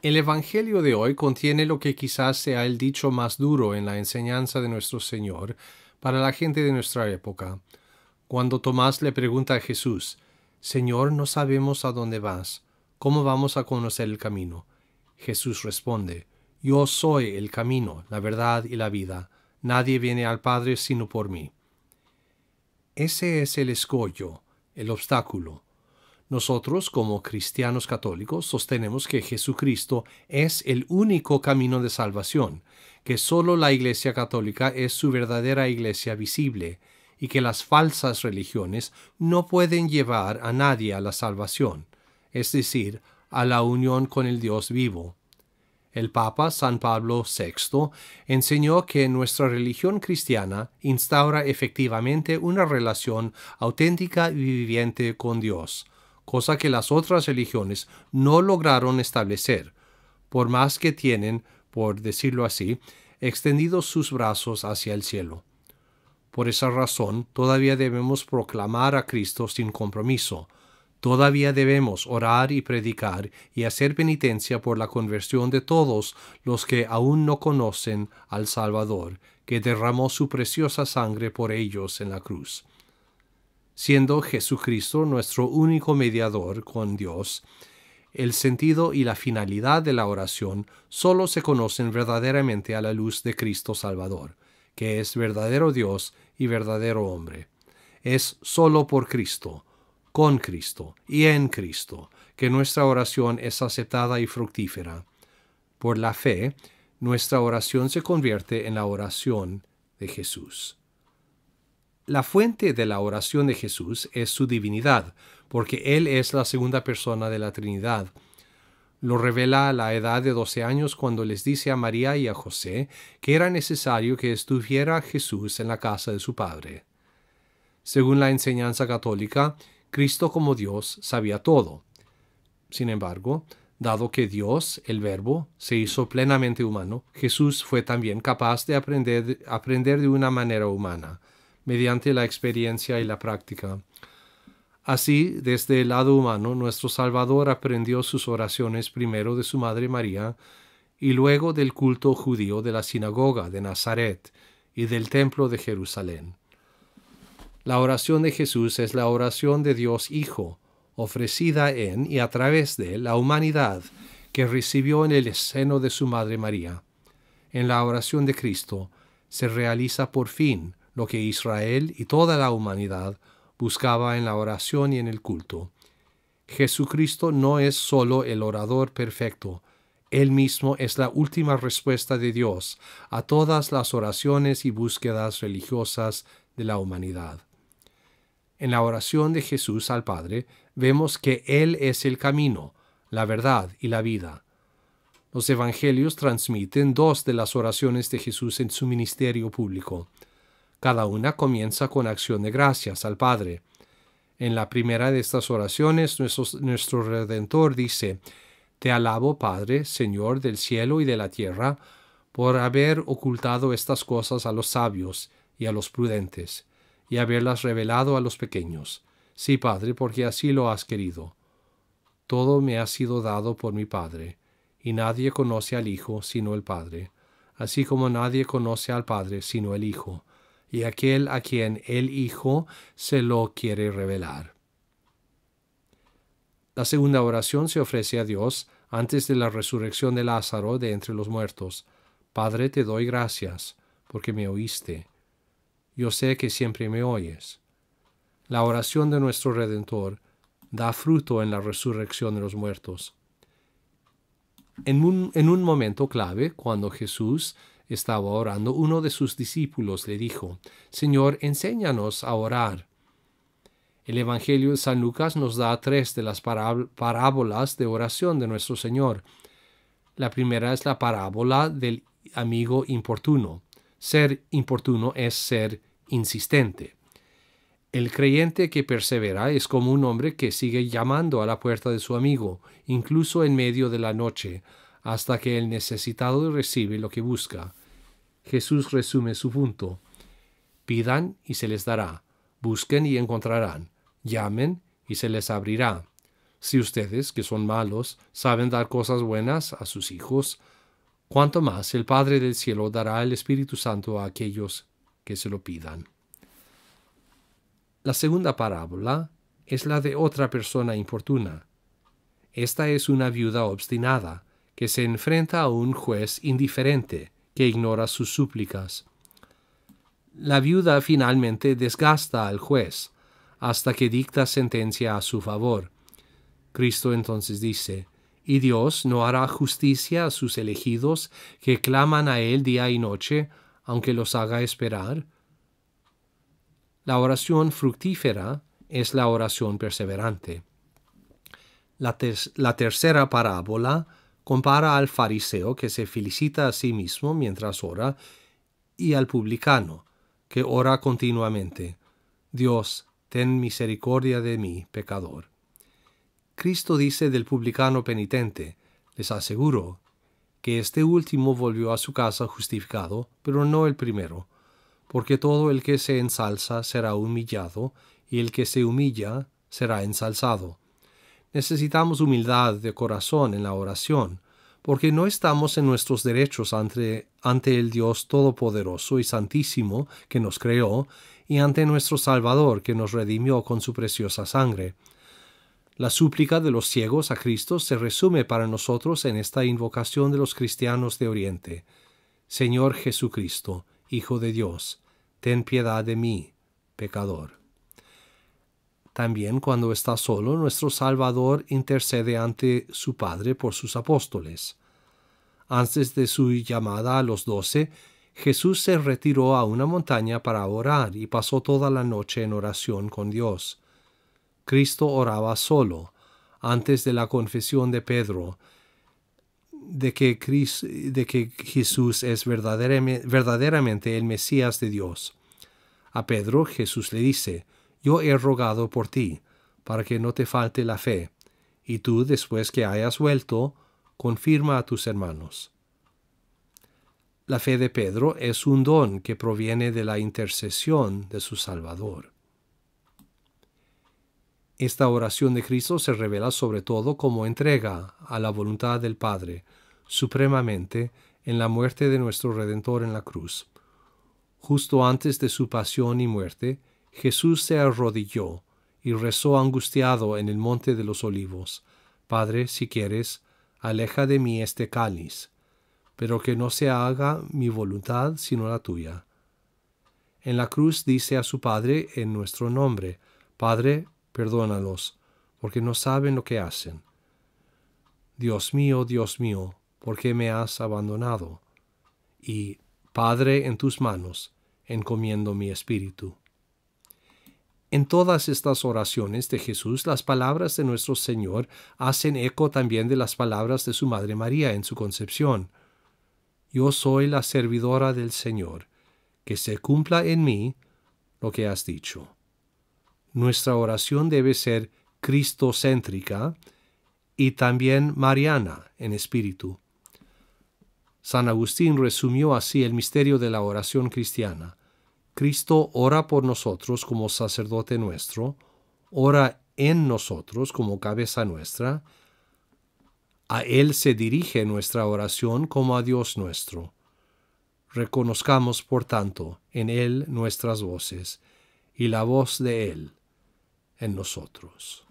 El Evangelio de hoy contiene lo que quizás sea el dicho más duro en la enseñanza de nuestro Señor para la gente de nuestra época. Cuando Tomás le pregunta a Jesús, Señor, no sabemos a dónde vas, ¿cómo vamos a conocer el camino? Jesús responde, Yo soy el camino, la verdad y la vida, nadie viene al Padre sino por mí. Ese es el escollo, el obstáculo, nosotros, como cristianos católicos, sostenemos que Jesucristo es el único camino de salvación, que solo la Iglesia católica es su verdadera Iglesia visible, y que las falsas religiones no pueden llevar a nadie a la salvación, es decir, a la unión con el Dios vivo. El Papa San Pablo VI enseñó que nuestra religión cristiana instaura efectivamente una relación auténtica y viviente con Dios, cosa que las otras religiones no lograron establecer, por más que tienen, por decirlo así, extendidos sus brazos hacia el cielo. Por esa razón, todavía debemos proclamar a Cristo sin compromiso. Todavía debemos orar y predicar y hacer penitencia por la conversión de todos los que aún no conocen al Salvador, que derramó su preciosa sangre por ellos en la cruz siendo Jesucristo nuestro único mediador con Dios, el sentido y la finalidad de la oración solo se conocen verdaderamente a la luz de Cristo Salvador, que es verdadero Dios y verdadero hombre. Es solo por Cristo, con Cristo y en Cristo, que nuestra oración es aceptada y fructífera. Por la fe, nuestra oración se convierte en la oración de Jesús. La fuente de la oración de Jesús es su divinidad, porque Él es la segunda persona de la Trinidad. Lo revela a la edad de 12 años cuando les dice a María y a José que era necesario que estuviera Jesús en la casa de su padre. Según la enseñanza católica, Cristo como Dios sabía todo. Sin embargo, dado que Dios, el Verbo, se hizo plenamente humano, Jesús fue también capaz de aprender, aprender de una manera humana mediante la experiencia y la práctica. Así, desde el lado humano, nuestro Salvador aprendió sus oraciones primero de su Madre María y luego del culto judío de la sinagoga de Nazaret y del templo de Jerusalén. La oración de Jesús es la oración de Dios Hijo, ofrecida en y a través de la humanidad que recibió en el seno de su Madre María. En la oración de Cristo se realiza por fin lo que Israel y toda la humanidad buscaba en la oración y en el culto. Jesucristo no es sólo el orador perfecto, Él mismo es la última respuesta de Dios a todas las oraciones y búsquedas religiosas de la humanidad. En la oración de Jesús al Padre vemos que Él es el camino, la verdad y la vida. Los evangelios transmiten dos de las oraciones de Jesús en su ministerio público. Cada una comienza con acción de gracias al Padre. En la primera de estas oraciones, nuestro, Redentor dice, Te alabo, Padre, Señor del cielo y de la tierra, por haber ocultado estas cosas a los sabios y a los prudentes, y haberlas revelado a los pequeños. Sí, Padre, porque así lo has querido. Todo me ha sido dado por mi Padre, y nadie conoce al Hijo sino el Padre, así como nadie conoce al Padre sino el Hijo, y aquel a quien el Hijo se lo quiere revelar. La segunda oración se ofrece a Dios antes de la resurrección de Lázaro de entre los muertos. Padre, te doy gracias, porque me oíste. Yo sé que siempre me oyes. La oración de nuestro Redentor da fruto en la resurrección de los muertos. En un, en un momento clave, cuando Jesús estaba orando, uno de sus discípulos le dijo, Señor, enséñanos a orar. El Evangelio de San Lucas nos da tres de las parábolas de oración de nuestro Señor. La primera es la parábola del amigo importuno. Ser importuno es ser insistente. El creyente que persevera es como un hombre que sigue llamando a la puerta de su amigo, incluso en medio de la noche, hasta que el necesitado recibe lo que busca. Jesús resume su punto. Pidan y se les dará, busquen y encontrarán, llamen y se les abrirá. Si ustedes, que son malos, saben dar cosas buenas a sus hijos, cuanto más el Padre del Cielo dará el Espíritu Santo a aquellos que se lo pidan. La segunda parábola es la de otra persona importuna. Esta es una viuda obstinada que se enfrenta a un juez indiferente que ignora sus súplicas. La viuda finalmente desgasta al juez hasta que dicta sentencia a su favor. Cristo entonces dice, ¿Y Dios no hará justicia a sus elegidos que claman a Él día y noche, aunque los haga esperar? La oración fructífera es la oración perseverante. La, tercera parábola compara al fariseo que se felicita a sí mismo mientras ora y al publicano que ora continuamente, Dios, ten misericordia de mí, pecador. Cristo dice del publicano penitente, les aseguro que este último volvió a su casa justificado, pero no el primero, porque todo el que se ensalza será humillado, y el que se humilla será ensalzado necesitamos humildad de corazón en la oración, porque no estamos en nuestros derechos ante, el Dios Todopoderoso y Santísimo que nos creó y ante nuestro Salvador que nos redimió con su preciosa sangre. La súplica de los ciegos a Cristo se resume para nosotros en esta invocación de los cristianos de Oriente. Señor Jesucristo, Hijo de Dios, ten piedad de mí, pecador. También cuando está solo, nuestro Salvador intercede ante su Padre por sus apóstoles. Antes de su llamada a los doce, Jesús se retiró a una montaña para orar y pasó toda la noche en oración con Dios. Cristo oraba solo, antes de la confesión de Pedro, de que, Jesús es verdaderamente el Mesías de Dios. A Pedro Jesús le dice, yo he rogado por ti, para que no te falte la fe, y tú, después que hayas vuelto, confirma a tus hermanos. La fe de Pedro es un don que proviene de la intercesión de su Salvador. Esta oración de Cristo se revela sobre todo como entrega a la voluntad del Padre, supremamente en la muerte de nuestro Redentor en la cruz. Justo antes de su pasión y muerte, Jesús se arrodilló y rezó angustiado en el monte de los olivos, Padre, si quieres, aleja de mí este cáliz, pero que no se haga mi voluntad sino la tuya. En la cruz dice a su Padre en nuestro nombre, Padre, perdónalos, porque no saben lo que hacen. Dios mío, Dios mío, ¿por qué me has abandonado? Y, Padre, en tus manos, encomiendo mi espíritu. En todas estas oraciones de Jesús, las palabras de nuestro Señor hacen eco también de las palabras de su Madre María en su concepción. Yo soy la servidora del Señor, que se cumpla en mí lo que has dicho. Nuestra oración debe ser cristocéntrica y también mariana en espíritu. San Agustín resumió así el misterio de la oración cristiana. Cristo ora por nosotros como sacerdote nuestro, ora en nosotros como cabeza nuestra, a Él se dirige nuestra oración como a Dios nuestro. Reconozcamos, por tanto, en Él nuestras voces, y la voz de Él en nosotros.